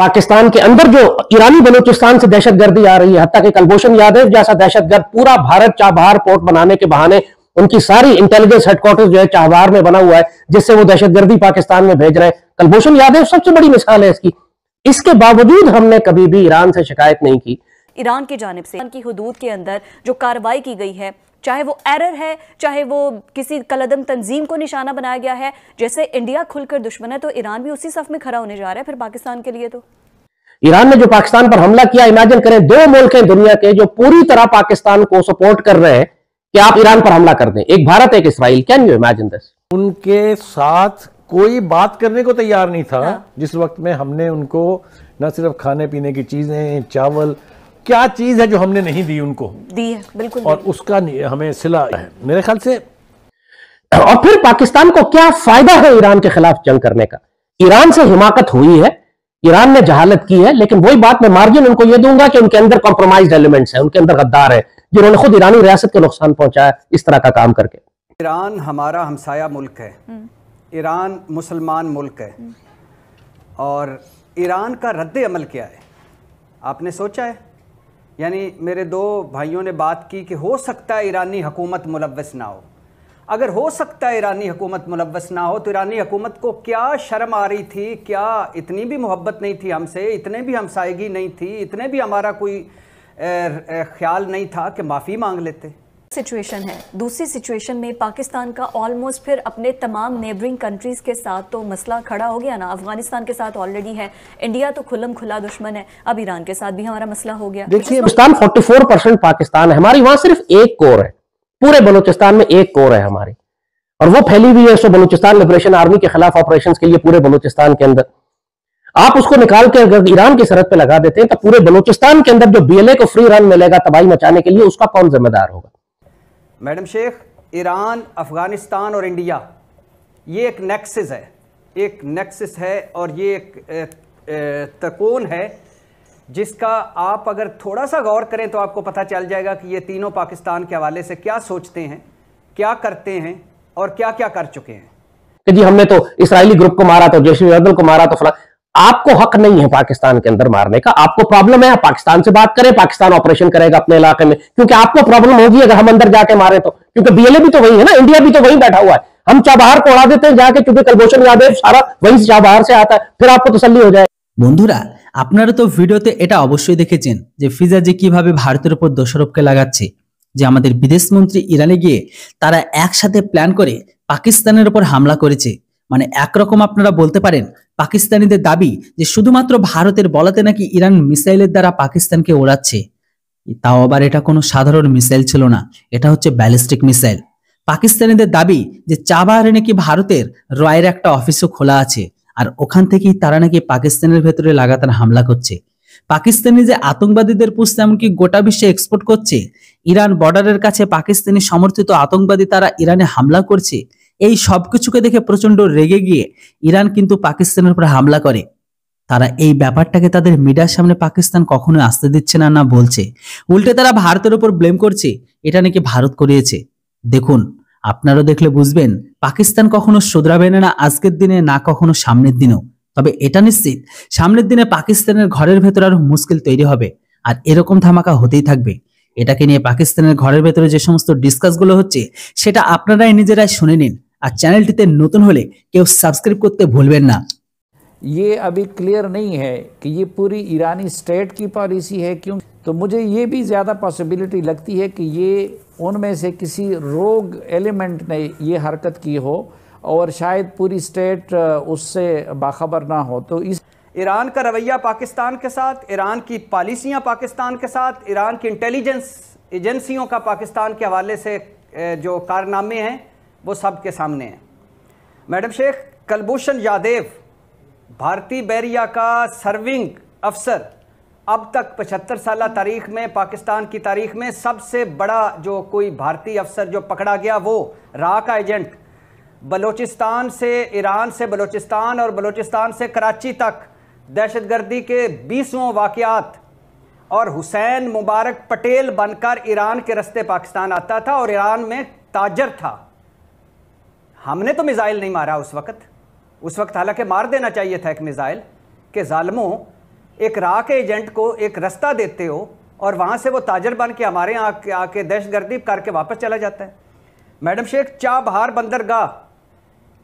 पाकिस्तान के अंदर जो ईरानी बलूचिस्तान से दहशतगर्दी आ रही है हत्या के कलभूषण यादव जैसा दहशतगर्द पूरा भारत चाबहार पोर्ट बनाने के बहाने उनकी सारी इंटेलिजेंस हेडक्वार्टर जो है चाबहार में बना हुआ है जिससे वो दहशतगर्दी पाकिस्तान में भेज रहे हैं कलभूषण यादव सबसे बड़ी मिसाल है इसकी इसके बावजूद हमने कभी भी ईरान से शिकायत नहीं की ईरान की जानब से की हदूद के अंदर जो कार्रवाई की गई है चाहे वो एरर है चाहे वो किसी कलदम तंजीम को निशाना बनाया गया है जैसे इंडिया खुलकर दुश्मन है तो ईरान भी उसी सफ में खड़ा होने जा रहा है फिर पाकिस्तान के लिए तो ईरान ने जो पाकिस्तान पर हमला किया इमेजिन करें दो मुल्क हैं दुनिया के जो पूरी तरह पाकिस्तान को सपोर्ट कर रहे हैं कि आप ईरान पर हमला कर दें एक भारत एक Israel can you imagine this उनके साथ कोई बात करने को तैयार नहीं था हाँ। जिस वक्त में हमने उनको न सिर्फ खाने पीने की चीजें चावल क्या चीज है जो हमने नहीं दी उनको दी है बिल्कुल और उसका हमें सिला है मेरे ख्याल से और फिर पाकिस्तान को क्या फायदा है ईरान के खिलाफ जंग करने का ईरान से हिमाकत हुई है ईरान ने जहालत की है लेकिन वही बात मैं मार्जिन उनको यह दूंगा कि उनके अंदर कॉम्प्रोमाइज एलिमेंट्स है उनके अंदर गद्दार है जिन्होंने खुद ईरानी रियासत को नुकसान पहुंचाया इस तरह का काम करके ईरान हमारा हमसाया मुल्क है हम्म। ईरान मुसलमान मुल्क है हम्म। और ईरान का रद्द अमल क्या है आपने सोचा है यानी मेरे दो भाइयों ने बात की कि हो सकता है ईरानी हुकूमत मुलवस ना हो अगर हो सकता है ईरानी हुकूमत मुलवस ना हो तो ईरानी हुकूमत को क्या शर्म आ रही थी क्या इतनी भी मोहब्बत नहीं थी हमसे इतने भी हमसायगी नहीं थी इतने भी हमारा कोई ख्याल नहीं था कि माफ़ी मांग लेते सिचुएशन है दूसरी सिचुएशन में पाकिस्तान का ऑलमोस्ट फिर अपने तमाम नेबरिंग कंट्रीज़ के साथ तो मसला खड़ा हो गया ना अफगानिस्तान के साथ ऑलरेडी है इंडिया तो खुलम खुला दुश्मन है अब ईरान के साथ भी हमारा मसला हो गया देखिए Pakistan forty four percent Pakistan है हमारी वहां सिर्फ एक कोर है पूरे बलोचिस्तान में एक कोर है हमारी और वो फैली हुई है सो बलोचिस्तान लिबरेशन आर्मी के खिलाफ ऑपरेशन के लिए पूरे बलोचिस्तान के अंदर आप उसको निकाल के अगर ईरान की सरहद पर लगा देते हैं तो पूरे बलोचिस्तान के अंदर जो बीएलए को फ्री रन मिलेगा तबाही मचाने के लिए उसका कौन जिम्मेदार होगा मैडम शेख ईरान अफ़गानिस्तान और इंडिया ये एक नेक्सिस है एक नेक्सिस है और ये एक तकोन है जिसका आप अगर थोड़ा सा गौर करें तो आपको पता चल जाएगा कि ये तीनों पाकिस्तान के हवाले से क्या सोचते हैं क्या करते हैं और क्या क्या कर चुके हैं जी हमने तो इसराइली ग्रुप को मारा तो जैश को मारा तो फला आपको हक नहीं है पाकिस्तान के अंदर मारने का आपको प्रॉब्लम है पाकिस्तान से बात करें पाकिस्तान ऑपरेशन करेगा अपने इलाके में क्योंकि आपको प्रॉब्लम होगी अगर हम अंदर जाके मारे तो क्योंकि बीएलए भी तो वही है ना इंडिया भी तो वही बैठा हुआ है हम चौबाहर को उड़ा देते हैं जाके क्योंकि कलभूषण यादव सारा वही चौबाहर से आता है फिर आपको तसली हो जाए বন্ধুরা আপনারা তো ভিডিওতে এটা অবশ্যই দেখেছেন যে ফিজা যে কিভাবে ভারতের উপর দোষারোপকে লাগাচ্ছে যে আমাদের বিদেশমন্ত্রী ইরানে গিয়ে তারা একসাথে প্ল্যান করে পাকিস্তানের উপর হামলা করেছে মানে একরকম আপনারা বলতে পারেন পাকিস্তানিদের দাবি যে শুধুমাত্র ভারতের বলাতে নাকি ইরান মিসাইলের দ্বারা পাকিস্তানকে ওড়াচ্ছে তাও আবার এটা কোনো সাধারণ মিসাইল ছিল না এটা হচ্ছে ব্যালিস্টিক মিসাইল পাকিস্তানিদের দাবি যে চাবাহারে নাকি ভারতের রয়ের একটা অফিসও খোলা আছে আর ওখান থেকেই তারা নাকি পাকিস্তানের ভেতরে লাগাতার হামলা করছে পাকিস্তানি যে আতঙ্কবাদীদের পুষতে এমনকি গোটা বিশ্বে এক্সপোর্ট করছে ইরান বর্ডারের কাছে পাকিস্তানি সমর্থিত আতঙ্কবাদী তারা ইরানে হামলা করছে এই সব কিছুকে দেখে প্রচণ্ড রেগে গিয়ে ইরান কিন্তু পাকিস্তানের উপর হামলা করে তারা এই ব্যাপারটাকে তাদের মিডিয়ার সামনে পাকিস্তান কখনো আসতে দিচ্ছে না না বলছে উল্টে তারা ভারতের উপর ব্লেম করছে এটা নাকি ভারত করিয়েছে দেখুন আপনারও দেখলে বুঝবেন পাকিস্তান কখনো শোধরাবে না আজকের দিনে না কখনো সামনের দিনেও তবে এটা নিশ্চিত সামনের দিনে পাকিস্তানের ঘরের ভেতর আরো মুশকিল তৈরি হবে আর এরকম ধামাকা হতেই থাকবে এটাকে নিয়ে পাকিস্তানের ঘরের ভেতরে যে সমস্ত ডিসকাসগুলো হচ্ছে সেটা আপনারাই নিজেরাই শুনে নিন और चैनल नतून हम क्यों सबसक्राइब करते भूलें ना ये अभी क्लियर नहीं है कि ये पूरी ईरानी स्टेट की पॉलिसी है क्यों तो मुझे ये भी ज़्यादा पॉसिबिलिटी लगती है कि ये उनमें से किसी रोग एलिमेंट ने ये हरकत की हो और शायद पूरी स्टेट उससे बाखबर ना हो तो इस ईरान का रवैया पाकिस्तान के साथ ईरान की पॉलिसियाँ पाकिस्तान के साथ ईरान की इंटेलिजेंस एजेंसियों का पाकिस्तान के हवाले से जो कारनामे हैं वो सबके सामने है मैडम शेख कल्बوشن یادےو بھارتی બેરિયા કા સર્વિંગ ઓફસર અબ તક 75 સાલા તારીખ મે પાકિસ્તાન કી તારીખ મે સબસે બડા જો કોઈ ભારતીય ઓફસર જો પકડા ગયા વો રા કા એજન્ટ بلوچستان સે ઈરાન સે بلوچستان ઓર بلوچستان સે કરાચી તક دہشت ગરદી કે 20વ ォ વાકિયાત ઓર हुसैन મુબારક પટેલ બનકર ઈરાન કે રસ્તે Pakistan aata tha aur Iran mein tajir tha हमने तो मिज़ाइल नहीं मारा उस वक्त उस वक्त हालांकि मार देना चाहिए था एक मिज़ाइल कि ालमों एक राह के एजेंट को एक रास्ता देते हो और वहां से वो ताजर बन के हमारे यहाँ आके, आके दहशतगर्दी करके वापस चला जाता है मैडम शेख चाबहार बंदरगाह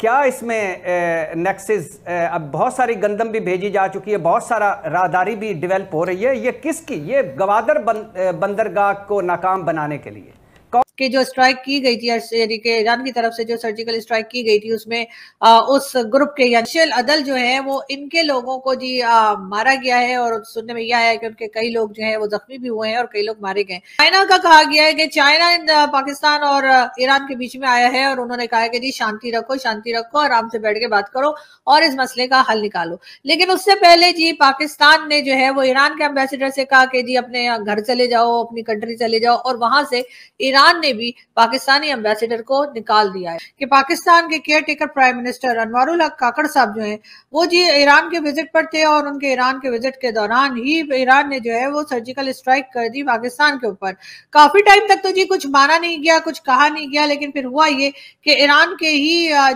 क्या इसमें नेक्सेस अब बहुत सारी गंदम भी भेजी जा चुकी है बहुत सारा राहदारी भी डेवलप हो रही है ये किसकी ये गवादर बंदरगाह को नाकाम बनाने के लिए कि जो स्ट्राइक की गई थी यानी कि ईरान की तरफ से जो सर्जिकल स्ट्राइक की गई थी उसमें आ, उस ग्रुप के यानी अदल जो है वो इनके लोगों को जी आ, मारा गया है और सुनने में यह आया कि उनके कई लोग जो है वो जख्मी भी हुए हैं और कई लोग मारे गए चाइना का कहा गया है कि चाइना पाकिस्तान और ईरान के बीच में आया है और उन्होंने कहा कि जी शांति रखो शांति रखो आराम से बैठ के बात करो और इस मसले का हल निकालो लेकिन उससे पहले जी पाकिस्तान ने जो है वो ईरान के एम्बेसडर से कहा कि जी अपने घर चले जाओ अपनी कंट्री चले जाओ और वहां से ईरान ने भी पाकिस्तानी एम्बेसडर को निकाल दिया है कि पाकिस्तान के caretaker prime minister Anwar Haq Kakar साहब जो है वो जी ईरान के विजिट पर थे और उनके ईरान के विजिट के दौरान ही ईरान ने जो है वो सर्जिकल स्ट्राइक कर दी पाकिस्तान के ऊपर काफी टाइम तक तो जी कुछ माना नहीं गया कुछ कहा नहीं गया लेकिन फिर हुआ ये कि ईरान के ही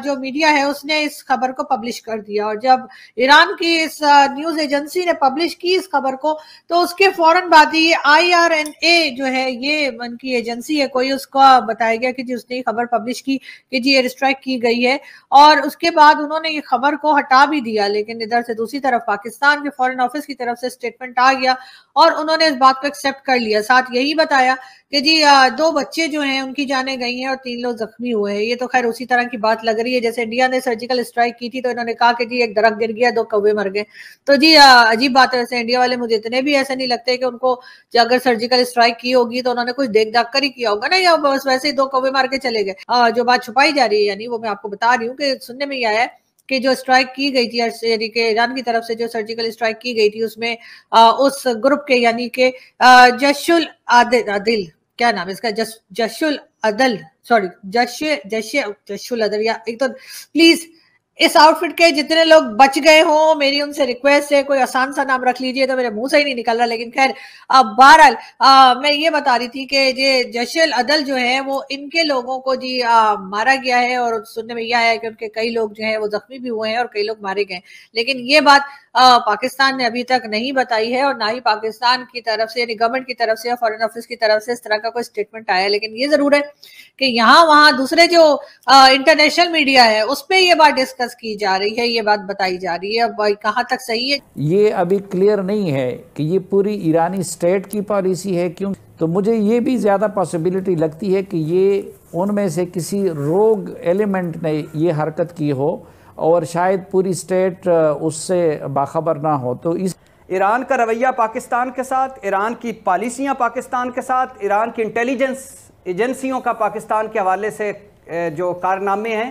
जो मीडिया है उसने इस खबर को पब्लिश कर दिया और जब ईरान की इस न्यूज एजेंसी ने पब्लिश की इस खबर को तो उसके फौरन बाद ही आई जो है ये उनकी एजेंसी है कोई उसको बताया गया कि जी उसने खबर पब्लिश की कि जी एयर स्ट्राइक की गई है और उसके बाद उन्होंने ये खबर को हटा भी दिया लेकिन इधर से दूसरी तरफ पाकिस्तान के फॉरेन ऑफिस की तरफ से स्टेटमेंट आ गया और उन्होंने इस बात को एक्सेप्ट कर लिया साथ यही बताया कि जी दो बच्चे जो हैं उनकी जाने गई हैं और तीन लोग जख्मी हुए हैं ये तो खैर उसी तरह की बात लग रही है जैसे इंडिया ने सर्जिकल स्ट्राइक की थी तो इन्होंने कहा कि जी एक दरख गिर गया दो कौवे मर गए तो जी अजीब बात है वैसे इंडिया वाले मुझे इतने भी ऐसे नहीं लगते कि उनको अगर सर्जिकल स्ट्राइक की होगी तो उन्होंने कुछ देख दाख कर ही किया होगा ना या बस वैसे ही दो कौवे मार के चले गए जो बात छुपाई जा रही है यानी वो मैं आपको बता रही हूँ कि सुनने में ही आया है कि जो स्ट्राइक की गई थी यानी कि ईरान की तरफ से जो सर्जिकल स्ट्राइक की गई थी उसमें आ, उस ग्रुप के यानी के जशुल आदिल क्या नाम है इसका जश जशुल अदल सॉरी जश जश जशुल अदल या एक तो प्लीज इस आउटफिट के जितने लोग बच गए हो मेरी उनसे रिक्वेस्ट है कोई आसान सा नाम रख लीजिए तो मेरे मुंह से ही नहीं निकल रहा लेकिन खैर अब बहरहाल मैं ये बता रही थी कि ये जशल अदल जो है वो इनके लोगों को जी आ, मारा गया है और सुनने में यह आया कि उनके कई लोग जो है वो जख्मी भी हुए हैं और कई लोग मारे गए लेकिन ये बात आ, पाकिस्तान ने अभी तक नहीं बताई है और ना ही पाकिस्तान की तरफ से यानी गवर्नमेंट की तरफ से या फॉरन ऑफिस की तरफ से इस तरह का कोई स्टेटमेंट आया लेकिन ये जरूर है कि यहाँ वहाँ दूसरे जो इंटरनेशनल मीडिया है उस पर यह बात डिस्कस डिस्कस की जा रही है ये बात बताई जा रही है अब कहाँ तक सही है ये अभी क्लियर नहीं है कि ये पूरी ईरानी स्टेट की पॉलिसी है क्यों तो मुझे ये भी ज़्यादा पॉसिबिलिटी लगती है कि ये उनमें से किसी रोग एलिमेंट ने ये हरकत की हो और शायद पूरी स्टेट उससे बाखबर ना हो तो इस ईरान का रवैया पाकिस्तान के साथ ईरान की पॉलिसियाँ पाकिस्तान के साथ ईरान की इंटेलिजेंस एजेंसियों का पाकिस्तान के हवाले से जो कारनामे हैं